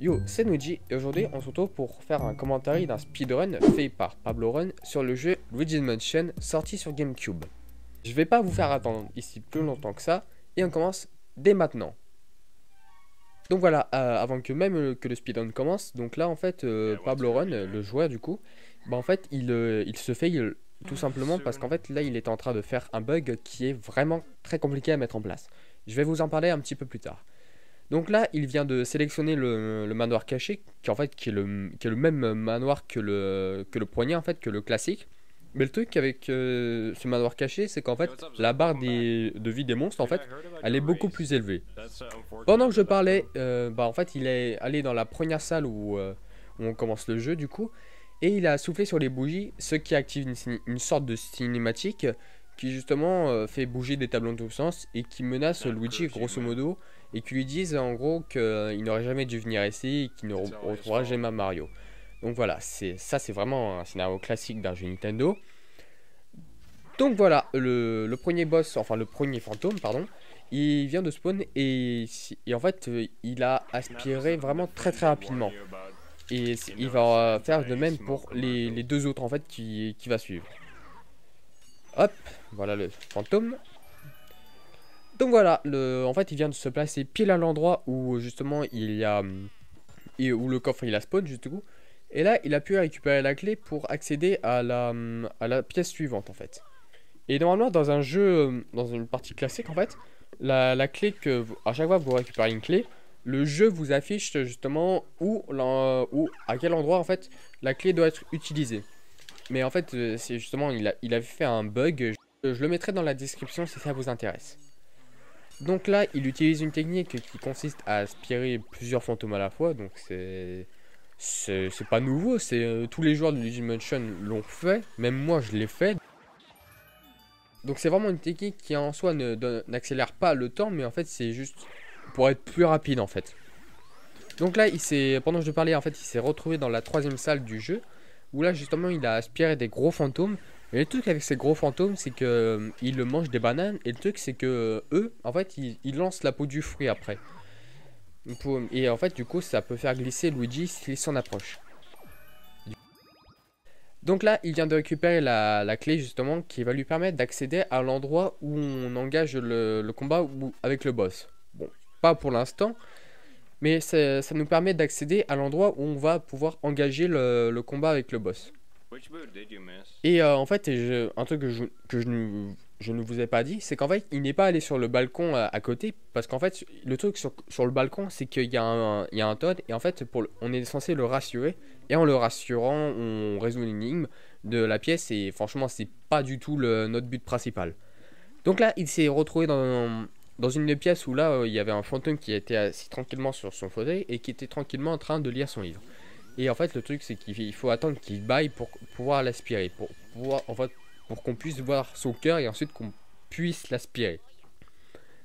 Yo, c'est Nuji et aujourd'hui on se retrouve pour faire un commentaire d'un speedrun fait par Pablo Run sur le jeu Luigi's Mansion sorti sur Gamecube. Je vais pas vous faire attendre ici plus longtemps que ça et on commence dès maintenant. Donc voilà, euh, avant que même euh, que le speedrun commence, donc là en fait euh, Pablo Run, le joueur du coup, bah en fait il, se fait tout simplement parce qu'en fait là il est en train de faire un bug qui est vraiment très compliqué à mettre en place. Je vais vous en parler un petit peu plus tard. Donc là, il vient de sélectionner le, manoir caché, qui en fait qui est le, même manoir que le, que le poignet, en fait, que le classique. Mais le truc avec euh, ce manoir caché, c'est qu'en fait, la barre de vie des monstres, en fait, elle est beaucoup plus élevée. Pendant que je parlais, euh, bah, en fait, il est allé dans la première salle euh, où, on commence le jeu, du coup, et il a soufflé sur les bougies, ce qui active une, une sorte de cinématique qui justement euh, fait bouger des tableaux en tous sens et qui menace ah, Luigi grosso modo et qui lui disent en gros qu'il euh, n'aurait jamais dû venir ici et qu'il ne retrouvera jamais Mario. Donc voilà, c'est ça c'est vraiment un scénario classique d'un jeu Nintendo. Donc voilà, le, premier boss, enfin le premier fantôme, pardon, il vient de spawn et, en fait euh, il a aspiré vraiment très très rapidement. Et il va faire de même pour les, deux autres en fait qui, qui va suivre. Hop, voilà le fantôme. Donc voilà, le, en fait, il vient de se placer pile à l'endroit où justement il y a où le coffre il a spawn justement. coup. Et là, il a pu récupérer la clé pour accéder à la, à la pièce suivante en fait. Et normalement, dans un jeu, dans une partie classique en fait, la, clé que à chaque fois que vous récupérez une clé, le jeu vous affiche justement où, où, à quel endroit en fait la clé doit être utilisée. Mais en fait, euh, c'est justement, il, avait fait un bug. Euh, je, le mettrai dans la description si ça vous intéresse. Donc là, il utilise une technique qui consiste à aspirer plusieurs fantômes à la fois. Donc c'est c'est pas nouveau, c'est euh, tous les joueurs de Luigi l'ont fait, même moi je l'ai fait. Donc c'est vraiment une technique qui en soi n'accélère pas le temps, mais en fait c'est juste pour être plus rapide en fait. Donc là, il pendant que je parlais, en fait, il s'est retrouvé dans la troisième salle du jeu où là justement il a aspiré des gros fantômes. Et le truc avec ces gros fantômes, c'est que euh, ils mangent des bananes. Et le truc, c'est que euh, eux, en fait, ils, lancent la peau du fruit après. et en fait, du coup, ça peut faire glisser Luigi s'il s'en approche. Donc là, il vient de récupérer la, clé justement qui va lui permettre d'accéder à l'endroit où on engage le, combat avec le boss. Bon, pas pour l'instant, mais ça, nous permet d'accéder à l'endroit où on va pouvoir engager le, combat avec le boss. Et euh, en fait, un truc que je, ne, vous ai pas dit, c'est qu'en fait, il n'est pas allé sur le balcon euh, à, côté, parce qu'en fait, le truc sur, le balcon, c'est qu'il y, a un, et en fait, pour on est censé le rassurer, et en le rassurant, on résout l'énigme de la pièce, et franchement, c'est pas du tout le, notre but principal. Donc là, il s'est retrouvé dans, dans une des pièces où là, euh, il y avait un fantôme qui était assis tranquillement sur son fauteuil et qui était tranquillement en train de lire son livre. Et en fait, le truc, c'est qu'il faut attendre qu'il baille pour pouvoir l'aspirer, pour pouvoir, en pour qu'on puisse voir son cœur et ensuite qu'on puisse l'aspirer.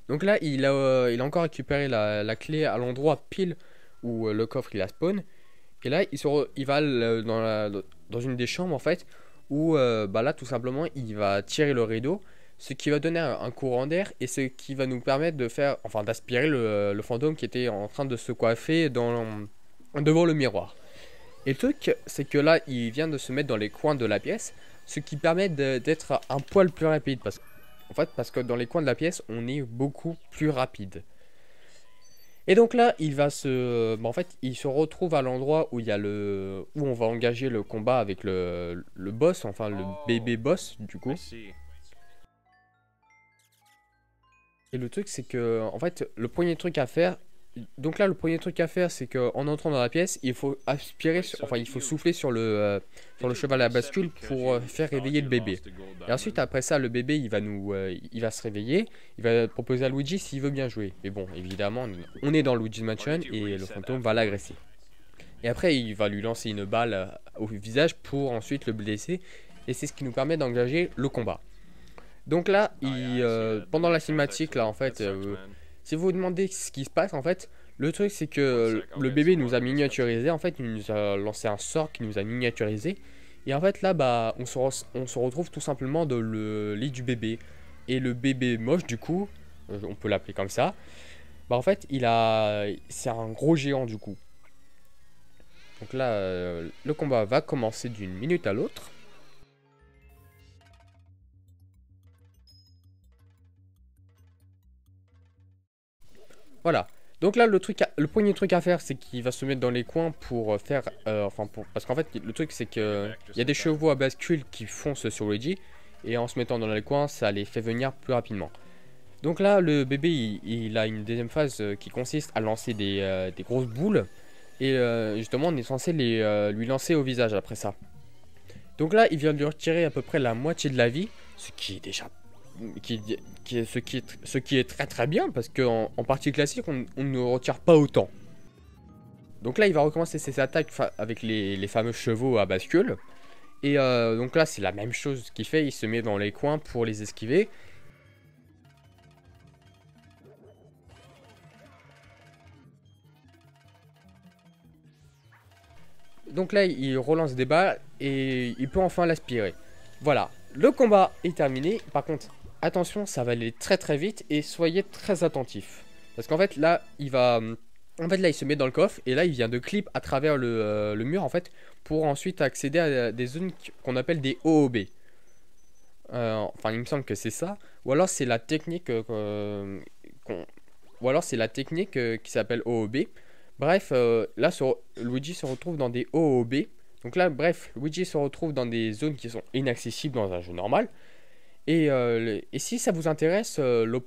Donc là, il a, euh, encore récupéré la, clé à l'endroit pile où euh, le coffre il a spawn. Et là, il, se il va dans, dans, une des chambres en fait, où bah là, tout simplement, il va tirer le rideau ce qui va donner un, courant d'air et ce qui va nous permettre de faire, enfin d'aspirer le, fantôme qui était en train de se coiffer devant le miroir. Et le truc, c'est que là, il vient de se mettre dans les coins de la pièce, ce qui permet d'être un poil plus rapide. Parce, en fait, parce que dans les coins de la pièce, on est beaucoup plus rapide. Et donc là, il va se, bah, en fait, il se retrouve à l'endroit où il y le, où on va engager le combat avec le, boss, enfin le oh. bébé boss du coup. Et le truc, c'est que, en fait, le premier truc à faire, donc là, le premier truc à faire, c'est qu'en entrant dans la pièce, il faut aspirer, enfin, il faut souffler sur le, euh, sur le cheval à bascule pour euh, faire réveiller le bébé. Et ensuite, après ça, le bébé, il va nous, euh, il va se réveiller, il va proposer à Luigi s'il veut bien jouer. Mais bon, évidemment, on est dans Luigi's Mansion et le fantôme va l'agresser. Et après, il va lui lancer une balle au visage pour ensuite le blesser. Et c'est ce qui nous permet d'engager le combat. Donc là, oh, euh, pendant la cinématique, là, en fait, euh, si vous vous demandez ce qui se passe, en fait, le truc, c'est que le bébé nous a miniaturisé. En fait, il nous a lancé un sort qui nous a miniaturisé. Et en fait, là, bah, on se, on se retrouve tout simplement dans le lit du bébé. Et le bébé moche, du coup, euh, on peut l'appeler comme ça, bah, en fait, il a, c'est un gros géant, du coup. Donc là, le combat va commencer d'une minute à l'autre. Voilà. Donc là, le, truc le premier truc à faire, c'est qu'il va se mettre dans les coins pour euh, faire... Euh, enfin, pour, parce qu'en fait, le truc, c'est que il y a des chevaux à bascule qui foncent sur Luigi. Et en se mettant dans les coins, ça les fait venir plus rapidement. Donc là, le bébé, il, a une deuxième phase euh, qui consiste à lancer des, grosses boules. Et justement, on est censé les, lui lancer au visage après ça. Donc là, il vient de lui retirer à peu près la moitié de la vie, ce qui est déjà qui, ce, qui est, ce qui est très très bien parce qu'en en, partie classique, on, ne retire pas autant. Donc là, il va recommencer ses attaques avec les, fameux chevaux à bascule. Et euh, donc là, c'est la même chose qu'il fait. Il se met dans les coins pour les esquiver. Donc là, il relance des balles et il peut enfin l'aspirer. Voilà, le combat est terminé. Par contre, attention, ça va aller très très vite et soyez très attentifs. Parce qu'en fait, là, il va... Euh, en fait, là, il se met dans le coffre et là, il vient de clip à travers le, euh, mur, en fait, pour ensuite accéder à des zones qu'on appelle des OOB. Euh, enfin, il me semble que c'est ça. Ou alors, c'est la technique Ou alors, c'est la technique qui s'appelle OOB. Bref, là, Luigi se retrouve dans des OOB. Donc là, bref, Luigi se retrouve dans des zones qui sont inaccessibles dans un jeu normal. Euh, et, si ça vous intéresse, euh,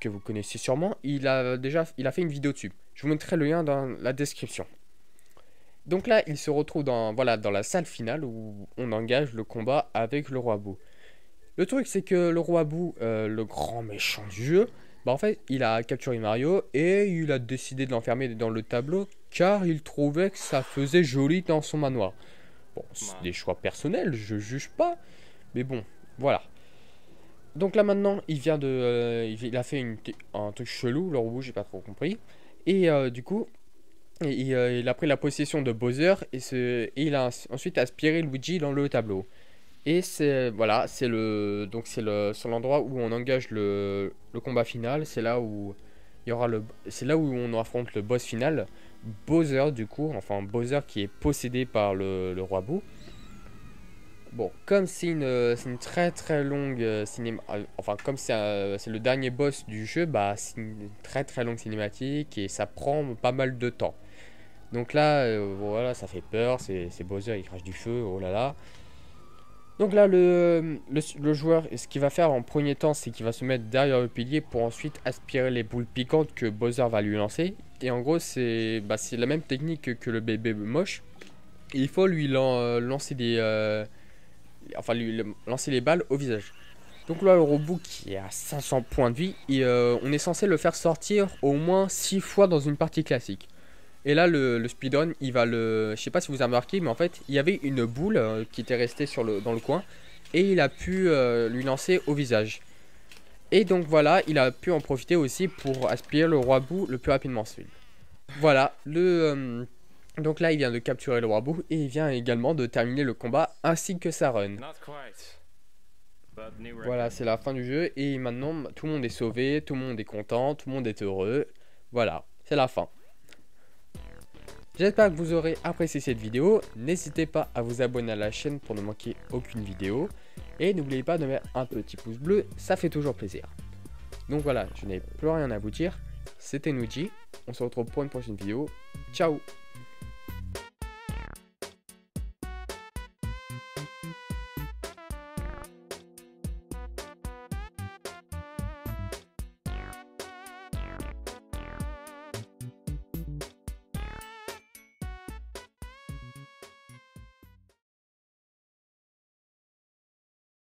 que vous connaissez sûrement, il a déjà il a fait une vidéo dessus. Je vous montrerai le lien dans la description. Donc là, il se retrouve dans, voilà, dans la salle finale où on engage le combat avec le roi Bou. Le truc, c'est que le roi Bou, euh, le grand méchant du jeu, bah en fait, il a capturé Mario et il a décidé de l'enfermer dans le tableau car il trouvait que ça faisait joli dans son manoir. Bon, c'est des choix personnels, je juge pas, mais bon, voilà donc là maintenant, il vient de, euh, il a fait une, un truc chelou, le robot, j'ai pas trop compris. Et euh, du coup, euh, il, a pris la possession de Bowser et, il a ensuite aspiré Luigi dans le tableau. Et c'est voilà, c'est le donc c'est le l'endroit où on engage le, combat final. C'est là où il y aura le, c'est là où on affronte le boss final, Bowser du coup, enfin Bowser qui est possédé par le, roi Boo. Bon, comme euh, c'est une, très très longue euh, cinéma... Euh, enfin, comme c'est le dernier boss du jeu, bah, c'est une très très longue cinématique et ça prend pas mal de temps. Donc là, voilà, ça fait peur, c'est Bowser, il crache du feu, oh là là. Donc là, le, le, joueur, ce qu'il va faire en premier temps, c'est qu'il va se mettre derrière le pilier pour ensuite aspirer les boules piquantes que Bowser va lui lancer. Et en gros, c'est bah, la même technique que le bébé moche. il faut lui lancer des enfin lui lancer les balles au visage. Donc là, le robot qui est à 500 points de vie, et, euh, on est censé le faire sortir au moins 6 fois dans une partie classique. Et là, le, le speedrun, il va le... Je sais pas si vous avez remarqué, mais en fait, il y avait une boule euh, qui était restée sur le, dans le coin, et il a pu euh, lui lancer au visage. Et donc voilà, il a pu en profiter aussi pour aspirer le roi bout le plus rapidement possible. Voilà, le... Donc là, il vient de capturer le rabou et il vient également de terminer le combat ainsi que sa run. Voilà, c'est la fin du jeu et maintenant tout le monde est sauvé, tout le monde est content, tout le monde est heureux. Voilà, c'est la fin. J'espère que vous aurez apprécié cette vidéo. N'hésitez pas à vous abonner à la chaîne pour ne manquer aucune vidéo. Et n'oubliez pas de mettre un petit pouce bleu, ça fait toujours plaisir. Donc voilà, je n'ai plus rien à vous dire. C'était Nuji. On se retrouve pour une prochaine vidéo. Ciao